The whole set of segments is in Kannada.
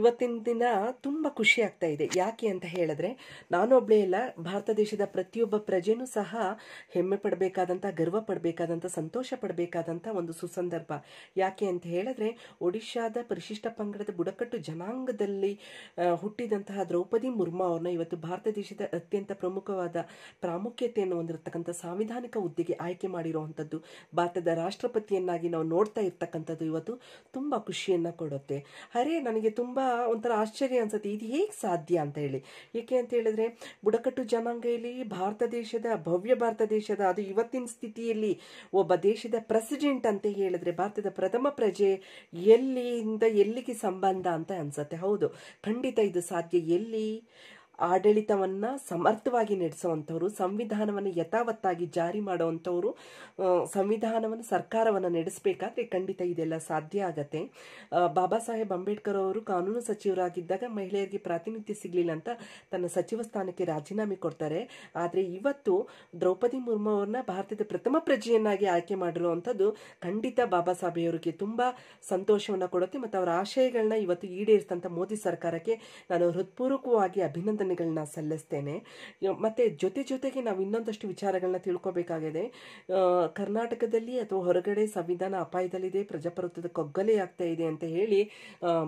ಇವತ್ತಿನ ದಿನ ತುಂಬ ಖುಷಿ ಆಗ್ತಾ ಇದೆ ಯಾಕೆ ಅಂತ ಹೇಳಿದ್ರೆ ನಾನೊಬ್ಳೇ ಇಲ್ಲ ಭಾರತ ದೇಶದ ಪ್ರತಿಯೊಬ್ಬ ಪ್ರಜೆನೂ ಸಹ ಹೆಮ್ಮೆ ಪಡಬೇಕಾದಂಥ ಗರ್ವ ಪಡಬೇಕಾದಂಥ ಸಂತೋಷ ಪಡಬೇಕಾದಂಥ ಒಂದು ಸುಸಂದರ್ಭ ಯಾಕೆ ಅಂತ ಹೇಳಿದ್ರೆ ಒಡಿಶಾದ ಪರಿಶಿಷ್ಟ ಪಂಗಡದ ಬುಡಕಟ್ಟು ಜನಾಂಗದಲ್ಲಿ ಹುಟ್ಟಿದಂತಹ ದ್ರೌಪದಿ ಮುರ್ಮು ಅವ್ರನ್ನ ಇವತ್ತು ಭಾರತ ದೇಶದ ಅತ್ಯಂತ ಪ್ರಮುಖವಾದ ಪ್ರಾಮುಖ್ಯತೆಯನ್ನು ಹೊಂದಿರತಕ್ಕಂಥ ಸಾಂವಿಧಾನಿಕ ಹುದ್ದೆಗೆ ಆಯ್ಕೆ ಮಾಡಿರುವಂಥದ್ದು ಭಾರತದ ರಾಷ್ಟ್ರಪತಿಯನ್ನಾಗಿ ನಾವು ನೋಡ್ತಾ ಇರ್ತಕ್ಕಂಥದ್ದು ಇವತ್ತು ತುಂಬ ಖುಷಿಯನ್ನು ಕೊಡುತ್ತೆ ಅರೆ ನನಗೆ ತುಂಬ ಒಂಥರ ಆಶ್ಚರ್ಯ ಅನ್ಸುತ್ತೆ ಇದು ಹೇಗೆ ಸಾಧ್ಯ ಅಂತ ಹೇಳಿ ಏಕೆ ಅಂತ ಹೇಳಿದ್ರೆ ಬುಡಕಟ್ಟು ಜಮಾಂಗದಲ್ಲಿ ಭಾರತ ದೇಶದ ಭವ್ಯ ಭಾರತ ದೇಶದ ಅದು ಇವತ್ತಿನ ಸ್ಥಿತಿಯಲ್ಲಿ ಒಬ್ಬ ದೇಶದ ಪ್ರೆಸಿಡೆಂಟ್ ಅಂತ ಹೇಳಿದ್ರೆ ಭಾರತದ ಪ್ರಥಮ ಪ್ರಜೆ ಎಲ್ಲಿಯಿಂದ ಎಲ್ಲಿಗೆ ಸಂಬಂಧ ಅಂತ ಅನ್ಸುತ್ತೆ ಹೌದು ಖಂಡಿತ ಇದು ಸಾಧ್ಯ ಎಲ್ಲಿ ಆಡಳಿತವನ್ನ ಸಮರ್ಥವಾಗಿ ನಡೆಸುವಂಥವ್ರು ಸಂವಿಧಾನವನ್ನು ಯಥಾವತ್ತಾಗಿ ಜಾರಿ ಮಾಡುವಂಥವ್ರು ಸಂವಿಧಾನವನ್ನು ಸರ್ಕಾರವನ್ನು ನಡೆಸಬೇಕಾದ್ರೆ ಖಂಡಿತ ಇದೆಲ್ಲ ಸಾಧ್ಯ ಆಗತ್ತೆ ಬಾಬಾ ಸಾಹೇಬ್ ಅಂಬೇಡ್ಕರ್ ಅವರು ಕಾನೂನು ಸಚಿವರಾಗಿದ್ದಾಗ ಮಹಿಳೆಯರಿಗೆ ಪ್ರಾತಿನಿಧ್ಯ ಸಿಗಲಿಲ್ಲ ಅಂತ ತನ್ನ ಸಚಿವ ಸ್ಥಾನಕ್ಕೆ ರಾಜೀನಾಮೆ ಕೊಡ್ತಾರೆ ಆದರೆ ಇವತ್ತು ದ್ರೌಪದಿ ಮುರ್ಮು ಅವ್ರನ್ನ ಭಾರತದ ಪ್ರಥಮ ಪ್ರಜೆಯನ್ನಾಗಿ ಆಯ್ಕೆ ಮಾಡಿರುವಂಥದ್ದು ಖಂಡಿತ ಬಾಬಾ ಸಾಹೇಬಿಯವರಿಗೆ ತುಂಬ ಸಂತೋಷವನ್ನು ಕೊಡುತ್ತೆ ಮತ್ತು ಅವರ ಆಶಯಗಳನ್ನ ಇವತ್ತು ಈಡೇರಿಸಿದಂಥ ಮೋದಿ ಸರ್ಕಾರಕ್ಕೆ ನಾನು ಹೃತ್ಪೂರ್ವಕವಾಗಿ ಅಭಿನಂದನೆ ಪ್ರಾರ್ಥನೆಗಳನ್ನ ಸಲ್ಲಿಸ್ತೇನೆ ಮತ್ತು ಜೊತೆ ಜೊತೆಗೆ ನಾವು ಇನ್ನೊಂದಷ್ಟು ವಿಚಾರಗಳನ್ನ ತಿಳ್ಕೊಬೇಕಾಗಿದೆ ಕರ್ನಾಟಕದಲ್ಲಿ ಅಥವಾ ಹೊರಗಡೆ ಸಂವಿಧಾನ ಅಪಾಯದಲ್ಲಿದೆ ಪ್ರಜಾಪ್ರಭುತ್ವದ ಕೊಗ್ಗಲೆ ಆಗ್ತಾ ಇದೆ ಅಂತ ಹೇಳಿ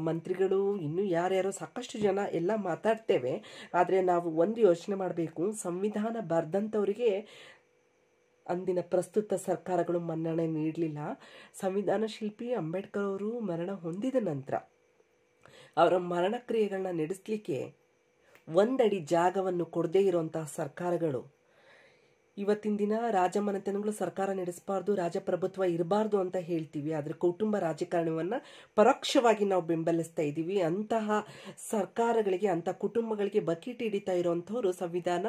ಮಂತ್ರಿಗಳು ಇನ್ನೂ ಯಾರ್ಯಾರೋ ಸಾಕಷ್ಟು ಜನ ಎಲ್ಲ ಮಾತಾಡ್ತೇವೆ ಆದರೆ ನಾವು ಒಂದು ಯೋಚನೆ ಮಾಡಬೇಕು ಸಂವಿಧಾನ ಬರ್ದಂಥವರಿಗೆ ಅಂದಿನ ಪ್ರಸ್ತುತ ಸರ್ಕಾರಗಳು ಮನ್ನಣೆ ನೀಡಲಿಲ್ಲ ಸಂವಿಧಾನ ಶಿಲ್ಪಿ ಅಂಬೇಡ್ಕರ್ ಅವರು ಮರಣ ಹೊಂದಿದ ನಂತರ ಅವರ ಕ್ರಿಯೆಗಳನ್ನ ನಡೆಸಲಿಕ್ಕೆ ಒಂದಡಿ ಜಾಗವನ್ನು ಕೊಡದೇ ಇರುವಂತಹ ಸರ್ಕಾರಗಳು ಇವತ್ತಿನ ದಿನ ರಾಜಮನೆತನಗಳು ಸರ್ಕಾರ ನಡೆಸಬಾರ್ದು ರಾಜಪ್ರಭುತ್ವ ಇರಬಾರ್ದು ಅಂತ ಹೇಳ್ತೀವಿ ಆದರೆ ಕುಟುಂಬ ರಾಜಕಾರಣವನ್ನು ಪರೋಕ್ಷವಾಗಿ ನಾವು ಬೆಂಬಲಿಸ್ತಾ ಇದ್ದೀವಿ ಅಂತಹ ಸರ್ಕಾರಗಳಿಗೆ ಅಂಥ ಕುಟುಂಬಗಳಿಗೆ ಬಕೀಟ್ ಹಿಡಿತಾ ಇರುವಂಥವ್ರು ಸಂವಿಧಾನ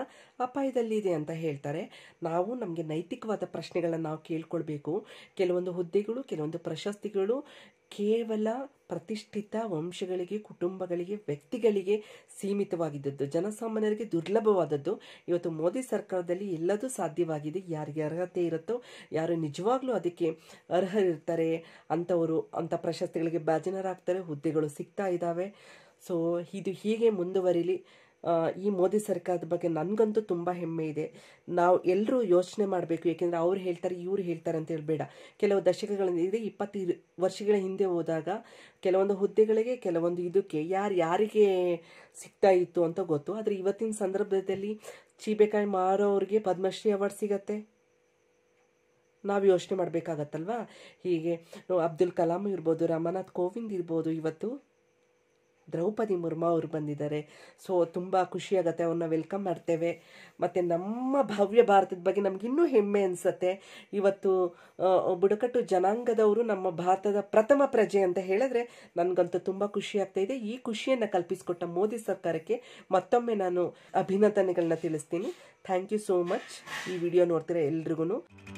ಅಪಾಯದಲ್ಲಿದೆ ಅಂತ ಹೇಳ್ತಾರೆ ನಾವು ನಮಗೆ ನೈತಿಕವಾದ ಪ್ರಶ್ನೆಗಳನ್ನು ನಾವು ಕೇಳ್ಕೊಳ್ಬೇಕು ಕೆಲವೊಂದು ಹುದ್ದೆಗಳು ಕೆಲವೊಂದು ಪ್ರಶಸ್ತಿಗಳು ಕೇವಲ ಪ್ರತಿಷ್ಠಿತ ವಂಶಗಳಿಗೆ ಕುಟುಂಬಗಳಿಗೆ ವ್ಯಕ್ತಿಗಳಿಗೆ ಸೀಮಿತವಾಗಿದ್ದದ್ದು ಜನಸಾಮಾನ್ಯರಿಗೆ ದುರ್ಲಭವಾದದ್ದು ಇವತ್ತು ಮೋದಿ ಸರ್ಕಾರದಲ್ಲಿ ಎಲ್ಲದೂ ಸಾಧ್ಯವಾಗಿದೆ ಯಾರಿಗೆ ಅರ್ಹತೆ ಇರುತ್ತೋ ಯಾರು ನಿಜವಾಗ್ಲೂ ಅದಕ್ಕೆ ಅರ್ಹರಿರ್ತಾರೆ ಅಂಥವರು ಅಂಥ ಪ್ರಶಸ್ತಿಗಳಿಗೆ ಭಾಜನರಾಗ್ತಾರೆ ಹುದ್ದೆಗಳು ಸಿಗ್ತಾ ಇದ್ದಾವೆ ಸೊ ಇದು ಹೀಗೆ ಮುಂದುವರಿಲಿ ಈ ಮೋದಿ ಸರ್ಕಾರದ ಬಗ್ಗೆ ನನಗಂತೂ ತುಂಬ ಹೆಮ್ಮೆ ಇದೆ ನಾವು ಎಲ್ಲರೂ ಯೋಚನೆ ಮಾಡಬೇಕು ಏಕೆಂದರೆ ಅವ್ರು ಹೇಳ್ತಾರೆ ಇವ್ರು ಹೇಳ್ತಾರೆ ಅಂತ ಹೇಳಬೇಡ ಕೆಲವು ದಶಕಗಳಿಂದ ಇದೆ ಇಪ್ಪತ್ತು ವರ್ಷಗಳ ಹಿಂದೆ ಹೋದಾಗ ಕೆಲವೊಂದು ಹುದ್ದೆಗಳಿಗೆ ಕೆಲವೊಂದು ಇದಕ್ಕೆ ಯಾರು ಯಾರಿಗೆ ಸಿಗ್ತಾ ಇತ್ತು ಅಂತ ಗೊತ್ತು ಆದರೆ ಇವತ್ತಿನ ಸಂದರ್ಭದಲ್ಲಿ ಚೀಬೆಕಾಯಿ ಮಾರೋರಿಗೆ ಪದ್ಮಶ್ರೀ ಅವಾರ್ಡ್ ಸಿಗತ್ತೆ ನಾವು ಯೋಚನೆ ಮಾಡಬೇಕಾಗತ್ತಲ್ವಾ ಹೀಗೆ ಅಬ್ದುಲ್ ಕಲಾಂ ಇರ್ಬೋದು ರಾಮನಾಥ್ ಕೋವಿಂದ್ ಇರ್ಬೋದು ಇವತ್ತು ದ್ರೌಪದಿ ಮುರ್ಮಾ ಅವರು ಬಂದಿದ್ದಾರೆ ಸೊ ತುಂಬ ಖುಷಿಯಾಗತ್ತೆ ಅವ್ರನ್ನ ವೆಲ್ಕಮ್ ಮಾಡ್ತೇವೆ ಮತ್ತು ನಮ್ಮ ಭವ್ಯ ಭಾರತದ ಬಗ್ಗೆ ನಮಗಿನ್ನೂ ಹೆಮ್ಮೆ ಅನಿಸುತ್ತೆ ಇವತ್ತು ಬುಡಕಟ್ಟು ಜನಾಂಗದವರು ನಮ್ಮ ಭಾರತದ ಪ್ರಥಮ ಪ್ರಜೆ ಅಂತ ಹೇಳಿದ್ರೆ ನನಗಂತೂ ತುಂಬ ಖುಷಿ ಆಗ್ತಾ ಇದೆ ಈ ಖುಷಿಯನ್ನು ಕಲ್ಪಿಸಿಕೊಟ್ಟ ಮೋದಿ ಸರ್ಕಾರಕ್ಕೆ ಮತ್ತೊಮ್ಮೆ ನಾನು ಅಭಿನಂದನೆಗಳನ್ನ ತಿಳಿಸ್ತೀನಿ ಥ್ಯಾಂಕ್ ಯು ಸೋ ಮಚ್ ಈ ವಿಡಿಯೋ ನೋಡ್ತೀರಾ ಎಲ್ರಿಗೂ